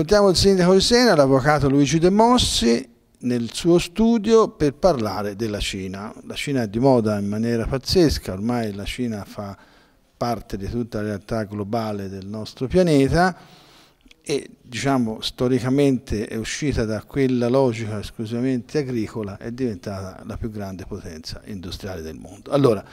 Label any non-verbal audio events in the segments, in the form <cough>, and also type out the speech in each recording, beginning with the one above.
Ascoltiamo il sindaco di Sena, l'avvocato Luigi De Mossi, nel suo studio per parlare della Cina. La Cina è di moda in maniera pazzesca, ormai la Cina fa parte di tutta la realtà globale del nostro pianeta e diciamo storicamente è uscita da quella logica esclusivamente agricola è diventata la più grande potenza industriale del mondo. Allora,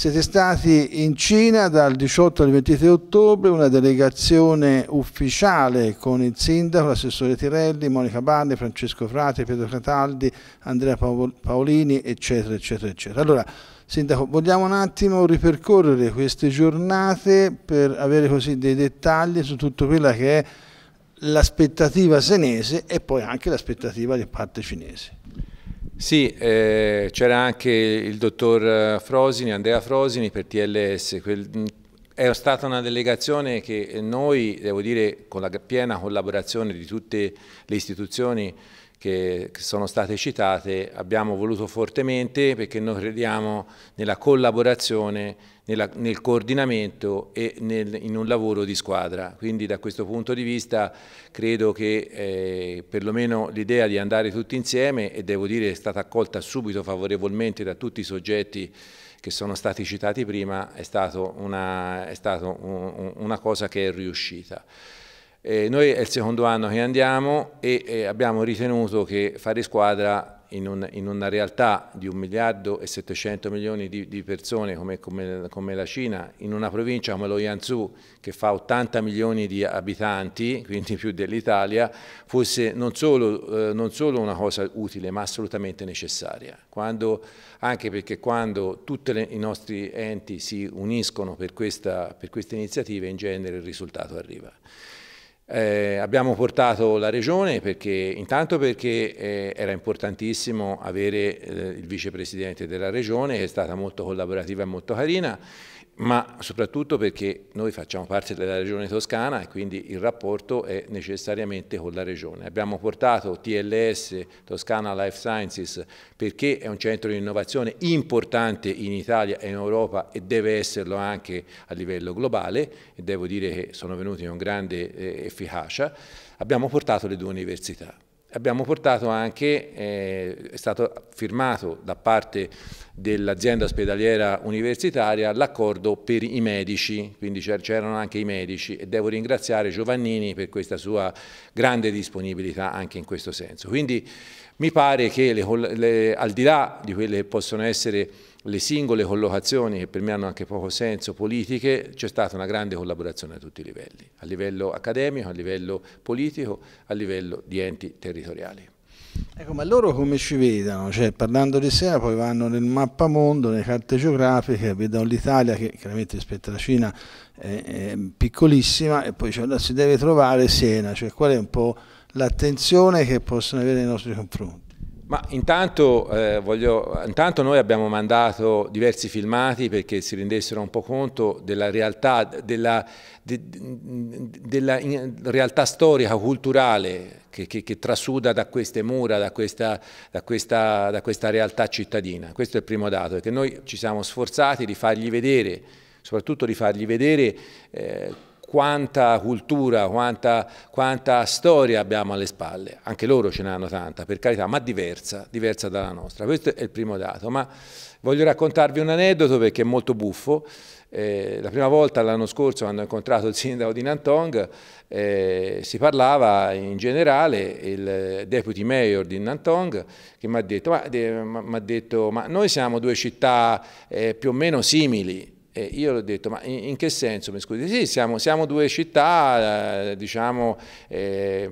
siete stati in Cina dal 18 al 23 ottobre, una delegazione ufficiale con il sindaco, l'assessore Tirelli, Monica Barni, Francesco Frati, Pietro Cataldi, Andrea Paolini, eccetera, eccetera, eccetera. Allora, Sindaco, vogliamo un attimo ripercorrere queste giornate per avere così dei dettagli su tutto quella che è l'aspettativa senese e poi anche l'aspettativa di parte cinese. Sì, eh, c'era anche il dottor Frosini, Andrea Frosini per TLS, quel, è stata una delegazione che noi, devo dire, con la piena collaborazione di tutte le istituzioni che, sono state citate abbiamo voluto fortemente perché noi crediamo nella collaborazione, nella, nel coordinamento e nel, in un lavoro di squadra. Quindi da questo punto di vista credo che eh, perlomeno l'idea di andare tutti insieme e devo dire è stata accolta subito favorevolmente da tutti i soggetti che sono stati citati prima è stata una, una cosa che è riuscita. Eh, noi è il secondo anno che andiamo e, e abbiamo ritenuto che fare squadra in, un, in, una realtà di 1 miliardo e 700 milioni di, di persone come, come, come, la Cina, in una provincia come lo Yansu che fa 80 milioni di abitanti, quindi più dell'Italia, fosse non solo, eh, non solo, una cosa utile ma assolutamente necessaria. Quando, anche perché quando tutti i nostri enti si uniscono per, questa, per queste iniziative in genere il risultato arriva. Eh, abbiamo portato la Regione perché, intanto perché eh, era importantissimo avere eh, il vicepresidente della Regione che è stata molto collaborativa e molto carina ma soprattutto perché noi facciamo parte della regione toscana e quindi il rapporto è necessariamente con la regione. Abbiamo portato TLS, Toscana Life Sciences, perché è un centro di innovazione importante in Italia e in Europa e deve esserlo anche a livello globale e devo dire che sono venuti con grande eh, efficacia. Abbiamo portato le due università. Abbiamo portato anche, eh, è stato firmato da parte dell'azienda ospedaliera universitaria l'accordo per i medici, quindi c'erano anche i medici e devo ringraziare Giovannini per questa sua grande disponibilità anche in questo senso. Quindi mi pare che le, le, al di là di quelle che possono essere le singole collocazioni che per me hanno anche poco senso politiche, c'è stata una grande collaborazione a tutti i livelli, a livello accademico, a livello politico, a livello di enti territoriali. Ecco, ma loro come ci vedono? Cioè, parlando di sé, poi vanno nel mappamondo, nelle carte geografiche, vedono l'Italia che chiaramente rispetto alla Cina è, è piccolissima e poi cioè, si deve trovare Siena, cioè qual è un po' l'attenzione che possono avere nei nostri confronti? Ma intanto, eh, voglio, intanto, noi abbiamo mandato diversi filmati perché si rendessero un po' conto della realtà, della, de, della realtà storica, culturale che, che, che, trasuda da queste mura, da questa, da, questa, da questa realtà cittadina. Questo è il primo dato, perché noi ci siamo sforzati di fargli vedere, soprattutto di fargli vedere... Eh, quanta cultura, quanta, quanta, storia abbiamo alle spalle, anche loro ce ne hanno tanta, per carità, ma diversa, diversa dalla nostra. Questo è il primo dato, ma voglio raccontarvi un aneddoto perché è molto buffo. Eh, la prima volta l'anno scorso quando ho incontrato il sindaco di Nantong eh, si parlava in generale il deputy mayor di Nantong che mi ha detto, ma, de, detto, ma noi siamo due città eh, più o meno simili e io ho detto, ma in, in che senso? Mi scusi, sì, siamo, siamo due città, eh, diciamo, eh,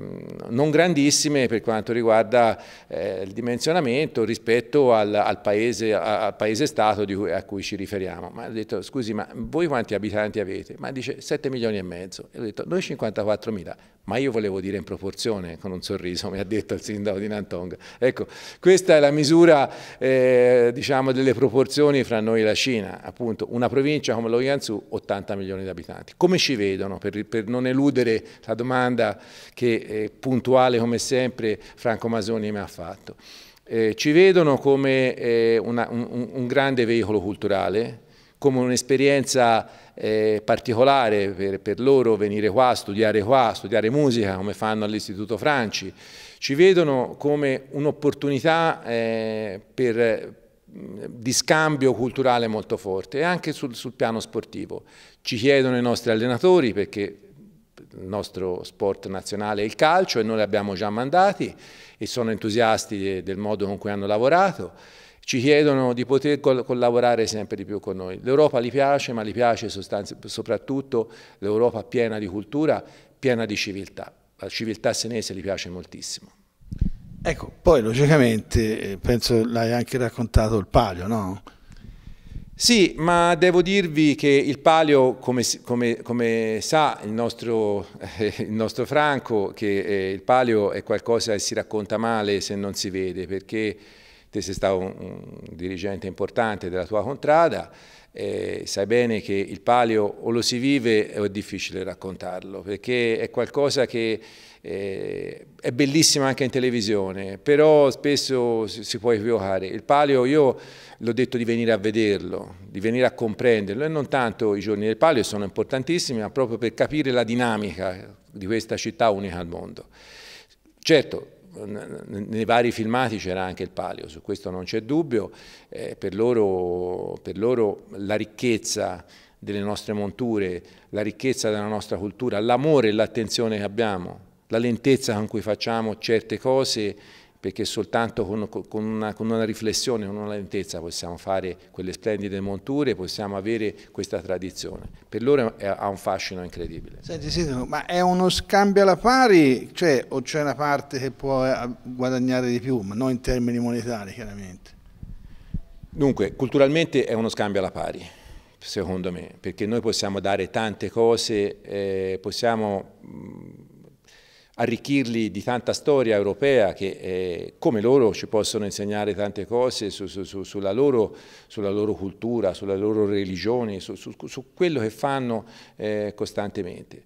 non grandissime per quanto riguarda eh, il dimensionamento rispetto al, al paese-stato paese cui, a cui ci riferiamo. Ma ho detto, scusi, ma voi quanti abitanti avete? Ma dice 7 milioni e mezzo. E ho detto, noi 54 mila, ma io volevo dire in proporzione, con un sorriso, mi ha detto il sindaco di Nantong. Ecco, questa è la misura, eh, diciamo, delle proporzioni fra noi e la Cina, appunto, una provincia provincia come lo Ianzu 80 milioni di abitanti. Come ci vedono? Per, per non eludere la domanda che eh, puntuale come sempre Franco Masoni mi ha fatto. Eh, ci vedono come eh, una, un, un, grande veicolo culturale, come un'esperienza eh, particolare per, per, loro venire qua, studiare qua, studiare musica come fanno all'Istituto Franci. Ci vedono come un'opportunità eh, per di scambio culturale molto forte e anche sul, sul, piano sportivo. Ci chiedono i nostri allenatori perché il nostro sport nazionale è il calcio e noi li abbiamo già mandati e sono entusiasti del modo con cui hanno lavorato. Ci chiedono di poter collaborare sempre di più con noi. L'Europa gli piace, ma gli piace soprattutto l'Europa piena di cultura, piena di civiltà. La civiltà senese gli piace moltissimo. Ecco, poi logicamente eh, penso l'hai anche raccontato il palio, no? Sì, ma devo dirvi che il palio, come, come, come sa il nostro, eh, il nostro, Franco, che eh, il palio è qualcosa che si racconta male se non si vede, perché te sei stato un, un dirigente importante della tua contrada, eh, sai bene che il palio o lo si vive o è difficile raccontarlo, perché è qualcosa che eh, è bellissima anche in televisione, però spesso si, può equivocare. Il palio io l'ho detto di venire a vederlo, di venire a comprenderlo e non tanto i giorni del palio sono importantissimi, ma proprio per capire la dinamica di questa città unica al mondo. Certo, nei vari filmati c'era anche il palio, su questo non c'è dubbio, eh, per, loro, per loro la ricchezza delle nostre monture, la ricchezza della nostra cultura, l'amore e l'attenzione che abbiamo la lentezza con cui facciamo certe cose, perché soltanto con, con, una, con una, riflessione, con una lentezza possiamo fare quelle splendide monture, possiamo avere questa tradizione. Per loro è, ha un fascino incredibile. Senti Sindaco, ma è uno scambio alla pari, cioè o c'è una parte che può eh, guadagnare di più, ma non in termini monetari chiaramente? Dunque, culturalmente è uno scambio alla pari, secondo me, perché noi possiamo dare tante cose, eh, possiamo... Mh, mm, arricchirli di tanta storia europea che eh, come loro ci possono insegnare tante cose su, su, su, sulla, loro, sulla, loro, cultura, sulla loro religione, su, quello che fanno eh, costantemente.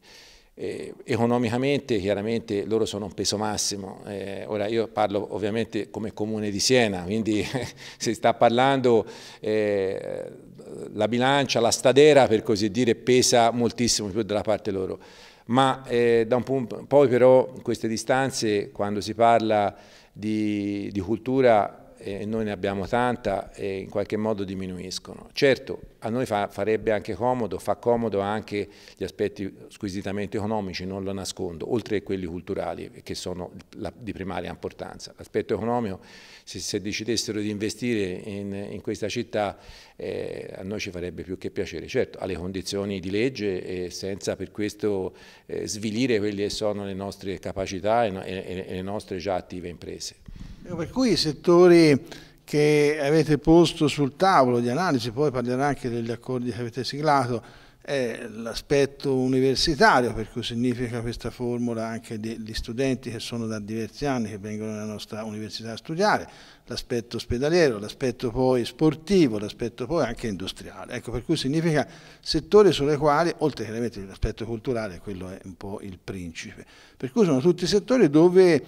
Eh, economicamente chiaramente loro sono un peso massimo, eh, ora io parlo ovviamente come comune di Siena, quindi se <laughs> sta parlando eh, la bilancia, la stadera per così dire pesa moltissimo più dalla parte loro ma eh, punto, poi però queste distanze quando si parla di, di cultura e noi ne abbiamo tanta e in qualche modo diminuiscono. Certo, a noi fa, farebbe anche comodo, fa comodo anche gli aspetti squisitamente economici, non lo nascondo, oltre a quelli culturali che sono la, di primaria importanza. L'aspetto economico, se, se, decidessero di investire in, in questa città, eh, a noi ci farebbe più che piacere. Certo, alle condizioni di legge e senza per questo eh, svilire quelle che sono le nostre capacità e, e, e le nostre già attive imprese. Per cui i settori che avete posto sul tavolo di analisi, poi parlerà anche degli accordi che avete siglato, è l'aspetto universitario, per cui significa questa formula anche degli studenti che sono da diversi anni che vengono nella nostra università a studiare, l'aspetto ospedaliero, l'aspetto poi sportivo, l'aspetto poi anche industriale. Ecco, per cui significa settori sulle quali, oltre che l'aspetto culturale, quello è un po' il principe. Per cui sono tutti settori dove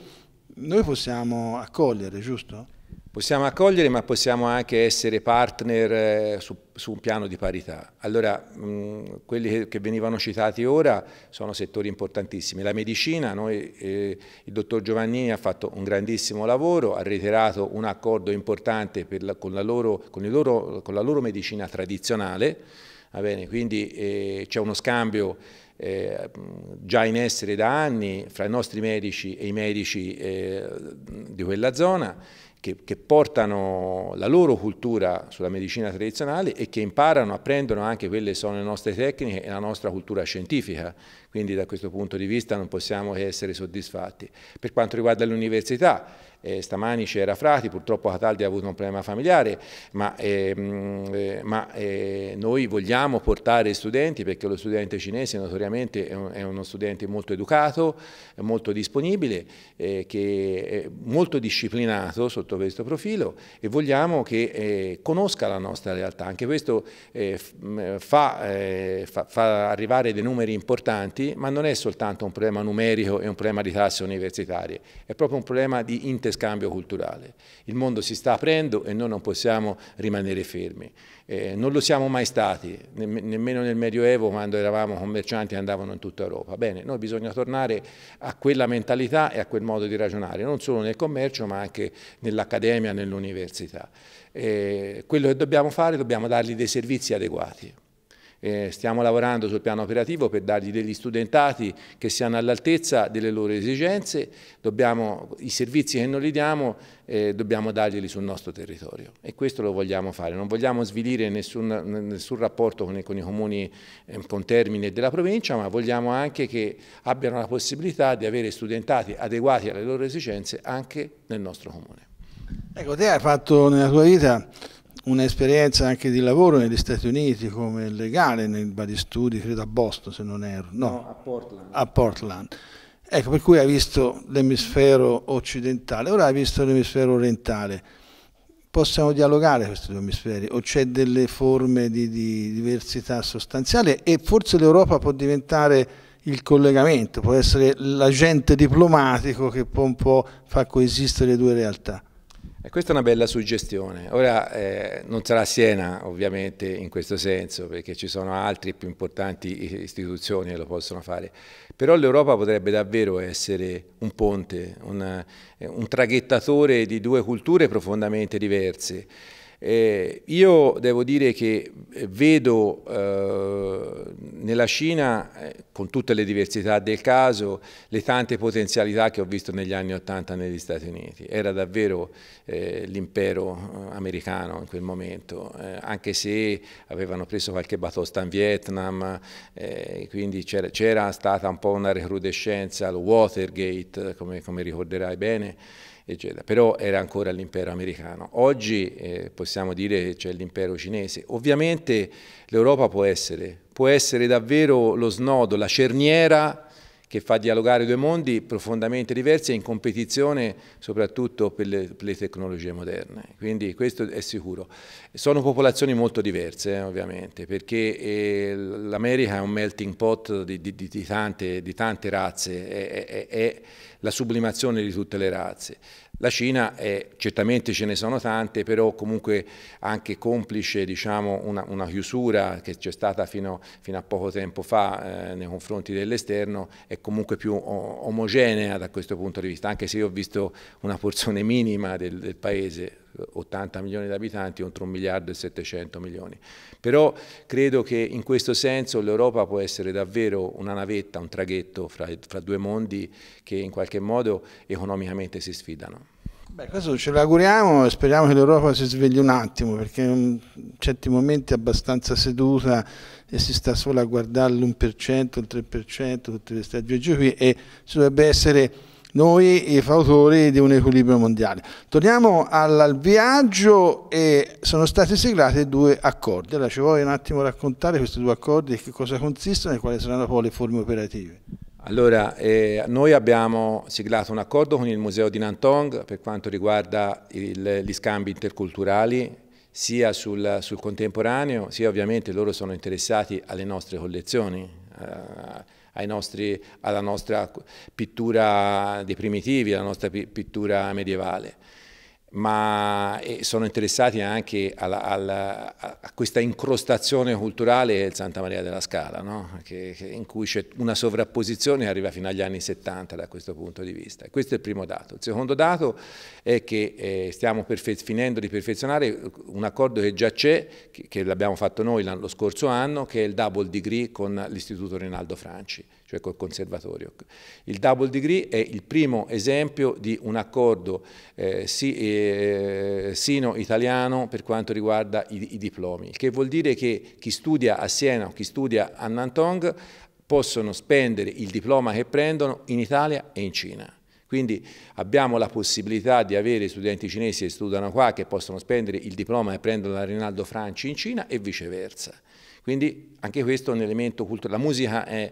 noi possiamo accogliere, giusto? Possiamo accogliere ma possiamo anche essere partner eh, su, su un piano di parità. Allora, mh, mm, quelli che venivano citati ora sono settori importantissimi. La medicina, noi, eh, il dottor Giovannini ha fatto un grandissimo lavoro, ha reiterato un accordo importante la, con, la loro, con, loro, con, la loro, medicina tradizionale, Va bene, quindi eh, c'è uno scambio eh, già in essere da anni fra i nostri medici e i medici eh, di quella zona che, che, portano la loro cultura sulla medicina tradizionale e che imparano, apprendono anche quelle che sono le nostre tecniche e la nostra cultura scientifica. Quindi da questo punto di vista non possiamo che essere soddisfatti. Per quanto riguarda l'università, eh, stamani c'era Frati, purtroppo Cataldi ha avuto un problema familiare, ma, ehm, eh, ma eh, noi vogliamo portare studenti perché lo studente cinese notoriamente è, un, è uno studente molto educato, molto disponibile, eh, che è molto disciplinato sotto questo profilo e vogliamo che eh, conosca la nostra realtà. Anche questo eh, mm, fa, fa, fa arrivare dei numeri importanti, ma non è soltanto un problema numerico e un problema di tasse universitarie, è proprio un problema di integrazione scambio culturale. Il mondo si sta aprendo e noi non possiamo rimanere fermi. Eh, non lo siamo mai stati, ne nemmeno nel Medioevo quando eravamo commercianti e andavano in tutta Europa. Bene, noi bisogna tornare a quella mentalità e a quel modo di ragionare, non solo nel commercio ma anche nell'accademia, nell'università. Eh, quello che dobbiamo fare, dobbiamo dargli dei servizi adeguati. Eh, stiamo lavorando sul piano operativo per dargli degli studentati che siano all'altezza delle loro esigenze, dobbiamo, i servizi che noi li diamo eh, dobbiamo darglieli sul nostro territorio e questo lo vogliamo fare, non vogliamo svilire nessun, nessun rapporto con, con, i comuni eh, con termine della provincia, ma vogliamo anche che abbiano la possibilità di avere studentati adeguati alle loro esigenze anche nel nostro comune. Ecco, te hai fatto nella tua vita un'esperienza anche di lavoro negli Stati Uniti come legale nei vari studi, credo a Boston se non erro, no, no a, Portland. a Portland. Ecco, per cui hai visto l'emisfero occidentale, ora hai visto l'emisfero orientale. Possiamo dialogare questi due emisferi o c'è delle forme di, di diversità sostanziale e forse l'Europa può diventare il collegamento, può essere l'agente diplomatico che può un po' far coesistere le due realtà. E questa è una bella suggestione. Ora eh, non sarà Siena ovviamente in questo senso, perché ci sono altre più importanti istituzioni che lo possono fare, però l'Europa potrebbe davvero essere un ponte, un, eh, un traghettatore di due culture profondamente diverse. Eh, io devo dire che vedo eh, nella Cina, eh, con tutte le diversità del caso, le tante potenzialità che ho visto negli anni Ottanta negli Stati Uniti, era davvero eh, l'impero eh, americano in quel momento, eh, anche se avevano preso qualche batosta in Vietnam, eh, quindi c'era stata un po' una recrudescenza, lo Watergate, eh, come, come ricorderai bene, Eccetera. però era ancora l'impero americano. Oggi eh, possiamo dire che c'è l'impero cinese. Ovviamente l'Europa può essere può essere davvero lo snodo, la cerniera che fa dialogare due mondi profondamente diversi e in competizione soprattutto per le, per le tecnologie moderne. Quindi questo è sicuro. Sono popolazioni molto diverse eh, ovviamente perché eh, l'America è un melting pot di, di, di, tante, di tante, razze, è, è, è la sublimazione di tutte le razze. La Cina è, certamente ce ne sono tante, però comunque anche complice diciamo, una, una, chiusura che c'è stata fino, fino, a poco tempo fa eh, nei confronti dell'esterno è comunque più o, omogenea da questo punto di vista, anche se io ho visto una porzione minima del, del paese, 80 eh, milioni di abitanti contro 1 miliardo e 700 milioni. Però credo che in questo senso l'Europa può essere davvero una navetta, un traghetto fra, fra due mondi che in qualche modo economicamente si sfidano. Beh, questo ce l'auguriamo e speriamo che l'Europa si svegli un attimo perché in certi momenti è abbastanza seduta e si sta solo a guardare l'1%, il 3%, tutte queste aggiungi qui e ci dovrebbe essere noi i fautori di un equilibrio mondiale. Torniamo al, al viaggio e sono stati siglati due accordi. Allora ci vuoi un attimo raccontare questi due accordi, che cosa consistono e quali saranno poi le forme operative. Allora, eh, noi abbiamo siglato un accordo con il Museo di Nantong per quanto riguarda il, gli scambi interculturali sia sul, sul, contemporaneo, sia ovviamente loro sono interessati alle nostre collezioni. Eh, nostri, alla nostra pittura dei primitivi, alla nostra pittura medievale ma eh, sono interessati anche alla, alla, a questa incrostazione culturale del Santa Maria della Scala, no? che, che in cui c'è una sovrapposizione che arriva fino agli anni 70 da questo punto di vista. Questo è il primo dato. Il secondo dato è che eh, stiamo finendo di perfezionare un accordo che già c'è, che, che l'abbiamo fatto noi lo scorso anno, che è il double degree con l'Istituto Rinaldo Franci cioè col conservatorio. Il double degree è il primo esempio di un accordo eh, sì, eh, eh, sino italiano per quanto riguarda i, i diplomi, che vuol dire che chi studia a Siena o chi studia a Nantong possono spendere il diploma che prendono in Italia e in Cina. Quindi abbiamo la possibilità di avere studenti cinesi che studiano qua che possono spendere il diploma e prendono la Rinaldo Franci in Cina e viceversa. Quindi anche questo è un elemento culturale. La musica è,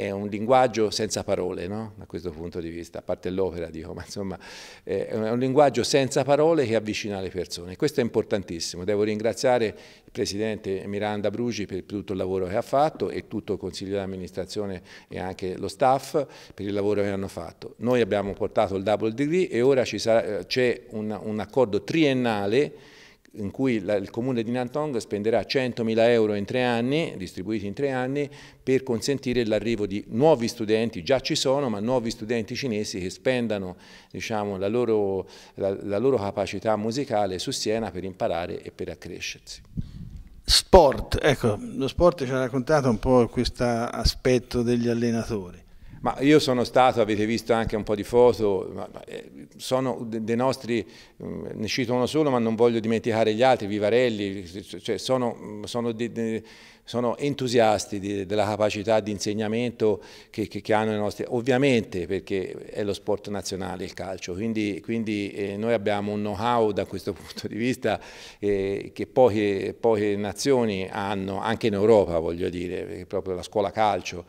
è un linguaggio senza parole, no? da questo punto di vista, a parte l'opera dico, ma insomma è un linguaggio senza parole che avvicina le persone. Questo è importantissimo, devo ringraziare il Presidente Miranda Brugi per tutto il lavoro che ha fatto e tutto il Consiglio di amministrazione e anche lo staff per il lavoro che hanno fatto. Noi abbiamo portato il double degree e ora eh, c'è un, un accordo triennale in cui la, il comune di Nantong spenderà 100.000 euro in tre anni, distribuiti in tre anni, per consentire l'arrivo di nuovi studenti, già ci sono, ma nuovi studenti cinesi che spendano diciamo, la, loro, la, la loro capacità musicale su Siena per imparare e per accrescersi. Sport, ecco, lo sport ci ha raccontato un po' questo aspetto degli allenatori. Ma io sono stato, avete visto anche un po' di foto, eh, sono dei nostri, mm, ne cito uno solo ma non voglio dimenticare gli altri, Vivarelli, cioè sono, mm, sono, di, sono, entusiasti di, della capacità di insegnamento che, che, che, hanno i nostri, ovviamente perché è lo sport nazionale il calcio, quindi, quindi eh, noi abbiamo un know-how da questo <laughs> punto di vista eh, che poche, poche nazioni hanno, anche in Europa voglio dire, proprio la scuola calcio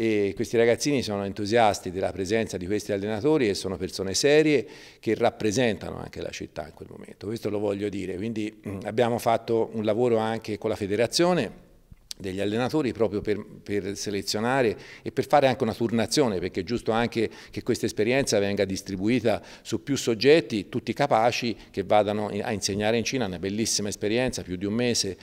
e questi ragazzini sono entusiasti della presenza di questi allenatori e sono persone serie che rappresentano anche la città in quel momento, questo lo voglio dire, quindi mm, abbiamo fatto un lavoro anche con la federazione degli allenatori proprio per, per, selezionare e per fare anche una turnazione, perché è giusto anche che questa esperienza venga distribuita su più soggetti, tutti capaci, che vadano a insegnare in Cina, una bellissima esperienza, più di un mese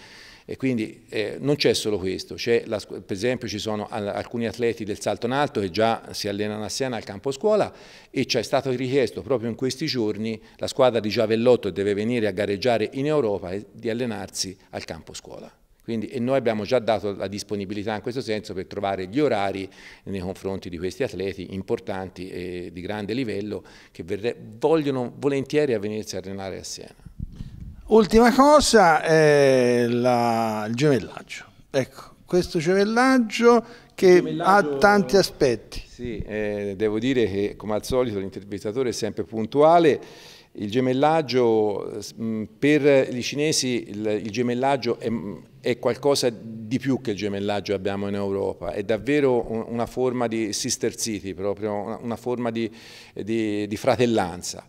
e quindi eh, non c'è solo questo, la, per esempio ci sono alcuni atleti del salto in alto che già si allenano a Siena al campo scuola e ci è stato richiesto proprio in questi giorni la squadra di Giavellotto deve venire a gareggiare in Europa e eh, di allenarsi al campo scuola. Quindi, e noi abbiamo già dato la disponibilità in questo senso per trovare gli orari nei confronti di questi atleti importanti e di grande livello che vogliono volentieri a venirsi a allenare a Siena. Ultima cosa è la, il gemellaggio. Ecco, questo gemellaggio che gemellaggio... ha tanti aspetti. Sì, eh, devo dire che come al solito l'intervistatore è sempre puntuale. Il gemellaggio, mm, per i cinesi il, gemellaggio è, mm, è, qualcosa di più che il gemellaggio abbiamo in Europa, è davvero una forma di sister city, proprio una, forma di, di, di fratellanza.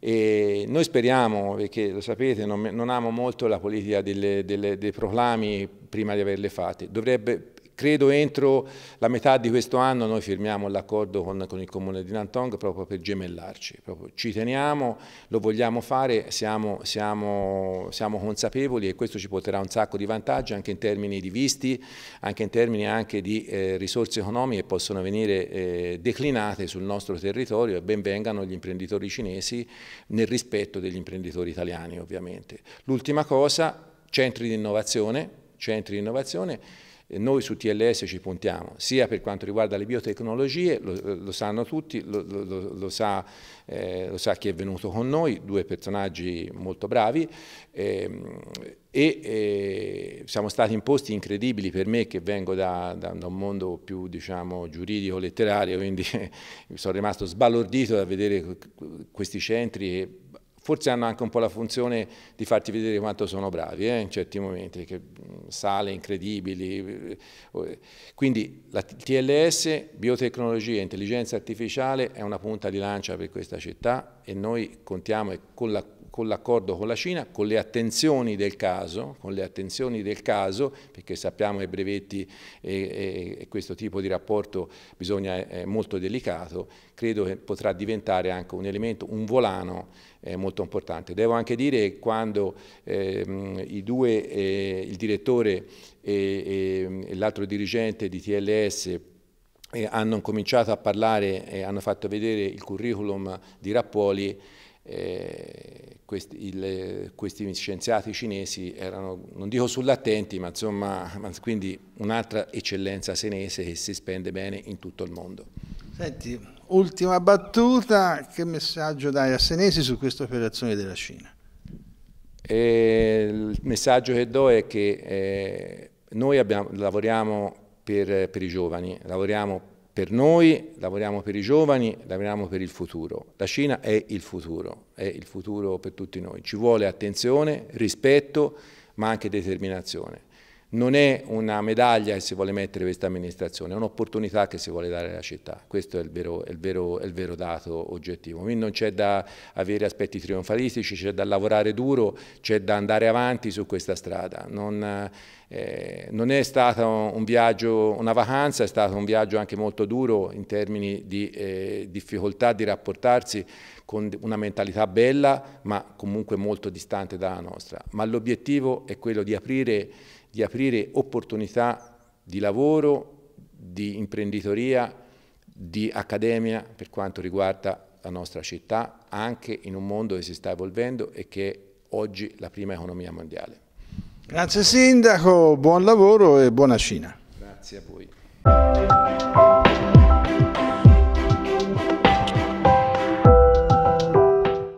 E noi speriamo, perché lo sapete, non, non amo molto la politica delle, delle, dei proclami prima di averle fatte, dovrebbe Credo entro la metà di questo anno noi firmiamo l'accordo con, con, il comune di Nantong proprio per gemellarci, proprio ci teniamo, lo vogliamo fare, siamo, siamo, siamo, consapevoli e questo ci porterà un sacco di vantaggi anche in termini di visti, anche in termini anche di eh, risorse economiche che possono venire eh, declinate sul nostro territorio e ben vengano gli imprenditori cinesi nel rispetto degli imprenditori italiani ovviamente. L'ultima cosa, centri di innovazione, centri di innovazione noi su TLS ci puntiamo, sia per quanto riguarda le biotecnologie, lo, eh, lo sanno tutti, lo, lo, sa, eh, lo, sa, chi è venuto con noi, due personaggi molto bravi, ehm, e eh, siamo stati in posti incredibili per me che vengo da, da, da un mondo più diciamo, giuridico-letterario, quindi <laughs> sono rimasto sbalordito da vedere questi centri forse hanno anche un po' la funzione di farti vedere quanto sono bravi eh, in certi momenti, che mm, sale incredibili. Quindi la TLS, biotecnologia e intelligenza artificiale è una punta di lancia per questa città e noi contiamo con la con l'accordo con la Cina, con le attenzioni del caso, attenzioni del caso perché sappiamo che i brevetti e, e, e, questo tipo di rapporto bisogna, è molto delicato, credo che potrà diventare anche un elemento, un volano eh, molto importante. Devo anche dire che quando ehm, i due, eh, il direttore e, e l'altro dirigente di TLS eh, hanno cominciato a parlare e hanno fatto vedere il curriculum di Rappoli, eh, questi, il, questi, scienziati cinesi erano, non dico sull'attenti, ma insomma, quindi un'altra eccellenza senese che si spende bene in tutto il mondo. Senti, ultima battuta, che messaggio dai a Senesi su questa operazione della Cina? E eh, il messaggio che do è che eh, noi abbiamo, lavoriamo per, per i giovani, lavoriamo per per noi, lavoriamo per i giovani, lavoriamo per il futuro. La Cina è il futuro, è il futuro per tutti noi. Ci vuole attenzione, rispetto, ma anche determinazione. Non è una medaglia che si vuole mettere questa amministrazione, è un'opportunità che si vuole dare alla città. Questo è il vero, è il vero, è il vero dato oggettivo. Quindi non c'è da avere aspetti trionfalistici, c'è da lavorare duro, c'è da andare avanti su questa strada. Non, eh, non è stata un viaggio, una vacanza, è stato un viaggio anche molto duro in termini di eh, difficoltà di rapportarsi con una mentalità bella ma comunque molto distante dalla nostra. Ma l'obiettivo è quello di aprire di aprire opportunità di lavoro, di imprenditoria, di accademia per quanto riguarda la nostra città, anche in un mondo che si sta evolvendo e che è oggi la prima economia mondiale. Grazie Sindaco, buon lavoro e buona Cina. Grazie a voi.